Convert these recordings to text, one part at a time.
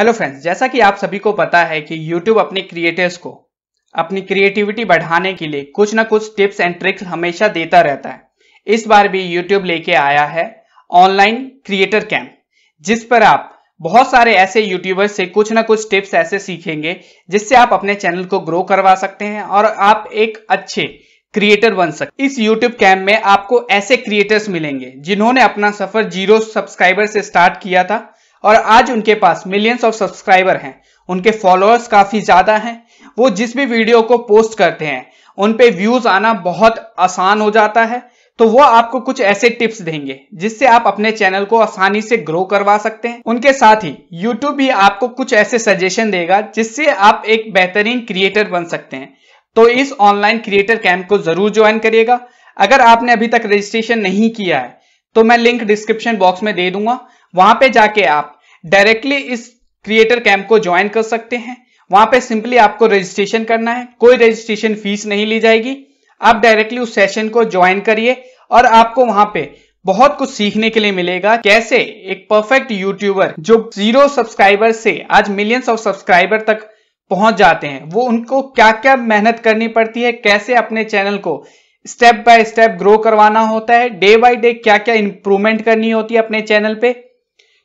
hello friends जैसा कि आप सभी को पता है कि यूट्यूब अपने क्रिएटर्स को अपनी क्रिएटिविटी बढ़ाने के लिए कुछ ना कुछ टिप्स एंड ट्रिक्स हमेशा देता रहता है इस बार भी यूट्यूब लेके आया है ऑनलाइन क्रिएटर कैंप जिस पर आप बहुत सारे ऐसे यूट्यूबर्स से कुछ ना कुछ टिप्स ऐसे सीखेंगे जिससे आप अपने चैनल को ग्रो करवा सकते हैं और आप एक अच्छे क्रिएटर बन सकते इस यूट्यूब कैंप में आपको ऐसे क्रिएटर्स मिलेंगे जिन्होंने अपना सफर जीरो सब्सक्राइबर से स्टार्ट किया था और आज उनके पास मिलियंस ऑफ सब्सक्राइबर हैं उनके फॉलोअर्स काफ़ी ज़्यादा हैं वो जिस भी वीडियो को पोस्ट करते हैं उन पे व्यूज़ आना बहुत आसान हो जाता है तो वो आपको कुछ ऐसे टिप्स देंगे जिससे आप अपने चैनल को आसानी से ग्रो करवा सकते हैं उनके साथ ही YouTube भी आपको कुछ ऐसे सजेशन देगा जिससे आप एक बेहतरीन क्रिएटर बन सकते हैं तो इस ऑनलाइन क्रिएटर कैंप को जरूर ज्वाइन करिएगा अगर आपने अभी तक रजिस्ट्रेशन नहीं किया है तो मैं लिंक डिस्क्रिप्शन बॉक्स में दे दूंगा वहां पे जाके आप डायरेक्टली इस क्रिएटर कैंप को ज्वाइन कर सकते हैं वहां पे सिंपली आपको रजिस्ट्रेशन करना है कोई रजिस्ट्रेशन फीस नहीं ली जाएगी आप डायरेक्टली उस सेशन को ज्वाइन करिए और आपको वहां पे बहुत कुछ सीखने के लिए मिलेगा कैसे एक परफेक्ट यूट्यूबर जो जीरो सब्सक्राइबर से आज मिलियंस ऑफ सब्सक्राइबर तक पहुंच जाते हैं वो उनको क्या क्या मेहनत करनी पड़ती है कैसे अपने चैनल को स्टेप बाय स्टेप ग्रो करवाना होता है डे बाय डे क्या क्या इंप्रूवमेंट करनी होती है अपने चैनल पे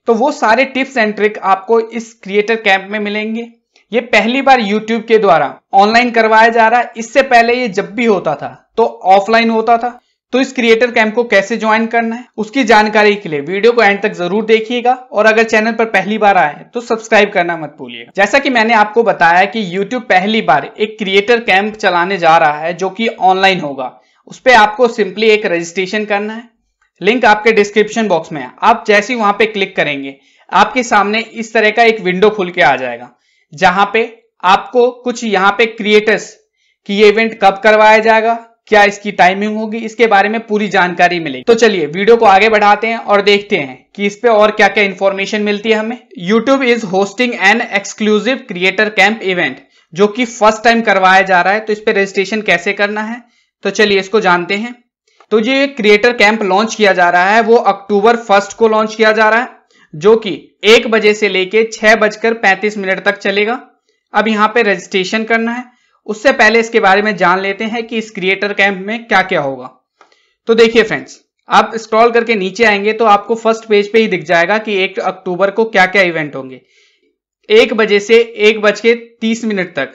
तो वो सारे टिप्स एंड ट्रिक आपको इस क्रिएटर कैंप में मिलेंगे ये पहली बार YouTube के द्वारा ऑनलाइन करवाया जा रहा है इससे पहले ये जब भी होता था तो ऑफलाइन होता था तो इस क्रिएटर कैंप को कैसे ज्वाइन करना है उसकी जानकारी के लिए वीडियो को एंड तक जरूर देखिएगा और अगर चैनल पर पहली बार आए तो सब्सक्राइब करना मत भूलिएगा जैसा कि मैंने आपको बताया कि YouTube पहली बार एक क्रिएटर कैंप चलाने जा रहा है जो कि ऑनलाइन होगा उस पर आपको सिंपली एक रजिस्ट्रेशन करना है लिंक आपके डिस्क्रिप्शन बॉक्स में है आप जैसे ही वहां पे क्लिक करेंगे आपके सामने इस तरह का एक विंडो खुल के आ जाएगा जहां पे आपको कुछ यहाँ पे क्रिएटर्स की ये इवेंट कब करवाया जाएगा क्या इसकी टाइमिंग होगी इसके बारे में पूरी जानकारी मिलेगी तो चलिए वीडियो को आगे बढ़ाते हैं और देखते हैं कि इस पे और क्या क्या इन्फॉर्मेशन मिलती है हमें YouTube is hosting an exclusive creator camp event जो कि फर्स्ट टाइम करवाया जा रहा है तो इस पे रजिस्ट्रेशन कैसे करना है तो चलिए इसको जानते हैं तो ये क्रिएटर कैंप लॉन्च किया जा रहा है वो अक्टूबर फर्स्ट को लॉन्च किया जा रहा है जो कि एक बजे से लेके छह बजकर पैंतीस मिनट तक चलेगा अब यहाँ पे रजिस्ट्रेशन करना है उससे पहले इसके बारे में जान लेते हैं कि इस क्रिएटर कैंप में क्या क्या होगा तो देखिए फ्रेंड्स आप स्क्रॉल करके नीचे आएंगे तो आपको फर्स्ट पेज पे ही दिख जाएगा कि एक अक्टूबर को क्या क्या इवेंट होंगे एक बजे से एक बज के तीस मिनट तक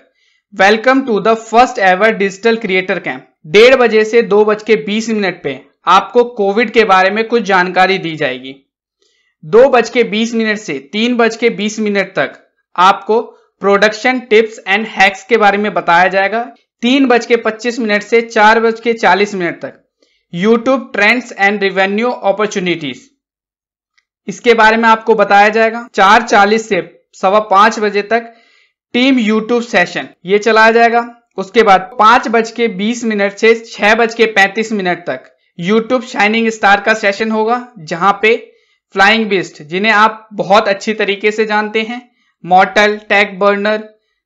welcome to the first ever digital creator camp डेढ़ बजे से दो बज के बीस मिनट पे आपको कोविड के बारे में कुछ जानकारी दी जाएगी दो बज के बीस मिनट से तीन बज के बीस मिनट तक आपको प्रोडक्शन टिप्स एंड हैक्स के बारे में बताया जाएगा तीन बज के पच्चीस मिनट से चार बज के चालीस मिनट तक YouTube trends and revenue opportunities इसके बारे में आपको बताया जाएगा चार चालीस से सवा पांच बजे तक टीम यूट्यूब सेशन ये चलाया जाएगा उसके बाद पांच बज के बीस मिनट से छह बज के पैंतीस मिनट तक यूट्यूब शाइनिंग स्टार का सेशन होगा जहां पे फ्लाइंग बिस्ट जिन्हें आप बहुत अच्छी तरीके से जानते हैं मॉटल टैग बर्नर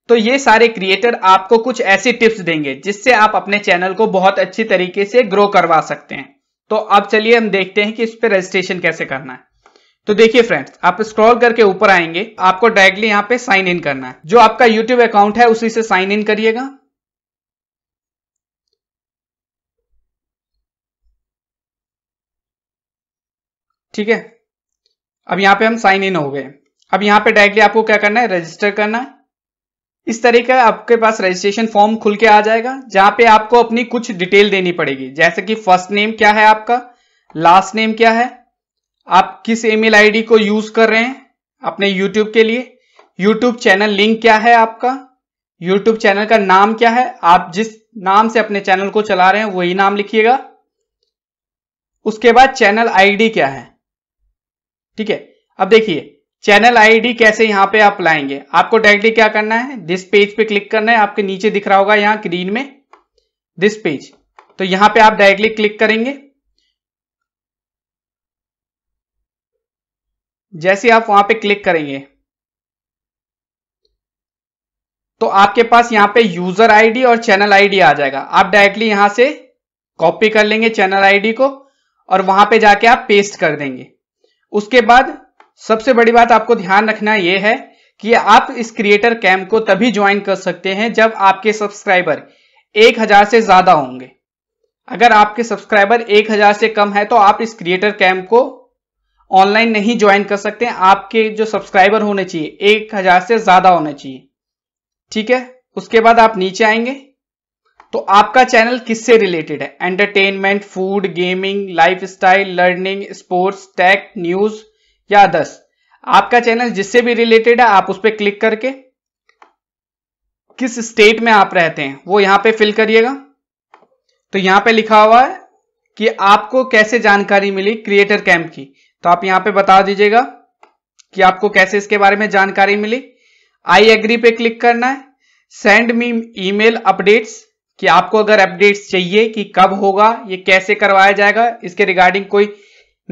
तो ये सारे क्रिएटर आपको कुछ ऐसी टिप्स देंगे जिससे आप अपने चैनल को बहुत अच्छी तरीके से ग्रो करवा सकते हैं तो अब चलिए हम देखते हैं कि इस पर रजिस्ट्रेशन कैसे करना है तो देखिए फ्रेंड्स आप स्क्रॉल करके ऊपर आएंगे आपको डायरेक्टली यहाँ पे साइन इन करना है जो आपका यूट्यूब अकाउंट है उसी से साइन इन करिएगा ठीक है अब यहां पे हम साइन इन हो गए अब यहां पे डायरेक्टली आपको क्या करना है रजिस्टर करना है इस तरीके आपके पास रजिस्ट्रेशन फॉर्म खुल के आ जाएगा जहां पे आपको अपनी कुछ डिटेल देनी पड़ेगी जैसे कि फर्स्ट नेम क्या है आपका लास्ट नेम क्या है आप किस ईमेल आईडी को यूज कर रहे हैं अपने यूट्यूब के लिए यूट्यूब चैनल लिंक क्या है आपका यूट्यूब चैनल का नाम क्या है आप जिस नाम से अपने चैनल को चला रहे हैं वही नाम लिखिएगा उसके बाद चैनल आईडी क्या है ठीक है अब देखिए चैनल आईडी कैसे यहां पे आप लाएंगे आपको डायरेक्टली क्या करना है दिस पेज पे क्लिक करना है आपके नीचे दिख रहा होगा यहां ग्रीन में दिस पेज तो यहां पे आप डायरेक्टली क्लिक करेंगे जैसे आप वहां पे क्लिक करेंगे तो आपके पास यहां पे यूजर आईडी और चैनल आईडी आ जाएगा आप डायरेक्टली यहां से कॉपी कर लेंगे चैनल आईडी को और वहां पे जाके आप पेस्ट कर देंगे उसके बाद सबसे बड़ी बात आपको ध्यान रखना यह है कि आप इस क्रिएटर कैम्प को तभी ज्वाइन कर सकते हैं जब आपके सब्सक्राइबर एक हजार से ज्यादा होंगे अगर आपके सब्सक्राइबर एक हजार से कम है तो आप इस क्रिएटर कैम्प को ऑनलाइन नहीं ज्वाइन कर सकते आपके जो सब्सक्राइबर होने चाहिए एक हजार से ज्यादा होने चाहिए ठीक है उसके बाद आप नीचे आएंगे तो आपका चैनल किससे रिलेटेड है entertainment food gaming lifestyle learning sports tech news या अदर्स आपका चैनल जिससे भी रिलेटेड है आप उस पर क्लिक करके किस स्टेट में आप रहते हैं वो यहां पे फिल करिएगा तो यहां पे लिखा हुआ है कि आपको कैसे जानकारी मिली क्रिएटर कैंप की तो आप यहां पे बता दीजिएगा कि आपको कैसे इसके बारे में जानकारी मिली आई एग्री पे क्लिक करना है सेंड मी ईमेल अपडेट्स कि आपको अगर अपडेट्स चाहिए कि कब होगा ये कैसे करवाया जाएगा इसके रिगार्डिंग कोई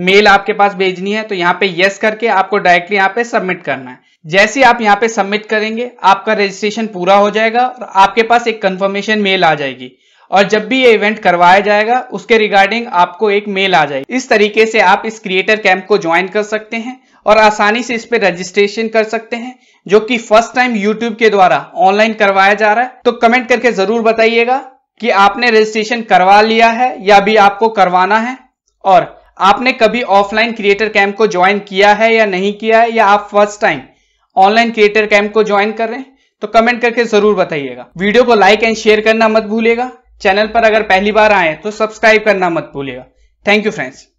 मेल आपके पास भेजनी है तो यहाँ पे यस करके आपको डायरेक्टली यहाँ पे सबमिट करना है जैसे आप यहाँ पे सबमिट करेंगे आपका रजिस्ट्रेशन पूरा हो जाएगा और आपके पास एक कंफर्मेशन मेल आ जाएगी और जब भी ये इवेंट करवाया जाएगा उसके रिगार्डिंग आपको एक मेल आ जाएगी इस तरीके से आप इस क्रिएटर कैंप को ज्वाइन कर सकते हैं और आसानी से इस पर रजिस्ट्रेशन कर सकते हैं जो कि फर्स्ट टाइम यूट्यूब के द्वारा ऑनलाइन करवाया जा रहा है तो कमेंट करके जरूर बताइएगा कि आपने रजिस्ट्रेशन करवा लिया है या अभी आपको करवाना है और आपने कभी ऑफलाइन क्रिएटर कैंप को ज्वाइन किया है या नहीं किया है या आप first time online creator camp को ज्वाइन कर रहे हैं तो कमेंट करके जरूर बताइएगा वीडियो को लाइक एंड शेयर करना मत भूलेगा चैनल पर अगर पहली बार आए तो सब्सक्राइब करना मत भूलेगा थैंक यू फ्रेंड्स